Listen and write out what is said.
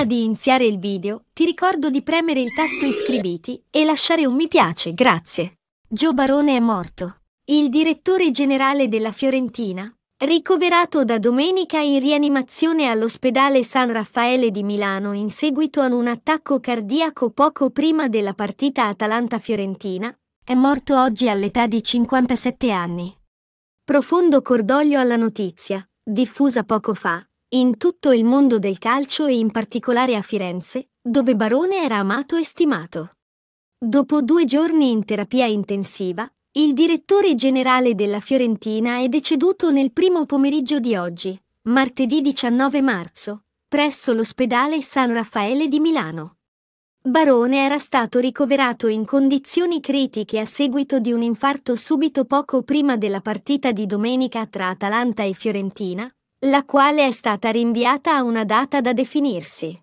Prima di iniziare il video, ti ricordo di premere il tasto iscriviti e lasciare un mi piace, grazie. Gio Barone è morto. Il direttore generale della Fiorentina, ricoverato da domenica in rianimazione all'ospedale San Raffaele di Milano in seguito ad un attacco cardiaco poco prima della partita Atalanta-Fiorentina, è morto oggi all'età di 57 anni. Profondo cordoglio alla notizia, diffusa poco fa, in tutto il mondo del calcio e in particolare a Firenze, dove Barone era amato e stimato. Dopo due giorni in terapia intensiva, il direttore generale della Fiorentina è deceduto nel primo pomeriggio di oggi, martedì 19 marzo, presso l'ospedale San Raffaele di Milano. Barone era stato ricoverato in condizioni critiche a seguito di un infarto subito poco prima della partita di domenica tra Atalanta e Fiorentina, la quale è stata rinviata a una data da definirsi.